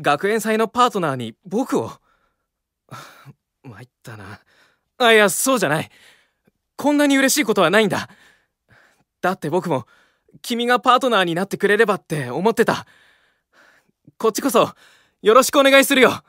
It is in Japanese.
学園祭のパートナーに僕を 参ったなあいやそうじゃないこんなに嬉しいことはないんだだって僕も君がパートナーになってくれればって思ってたこっちこそよろしくお願いするよ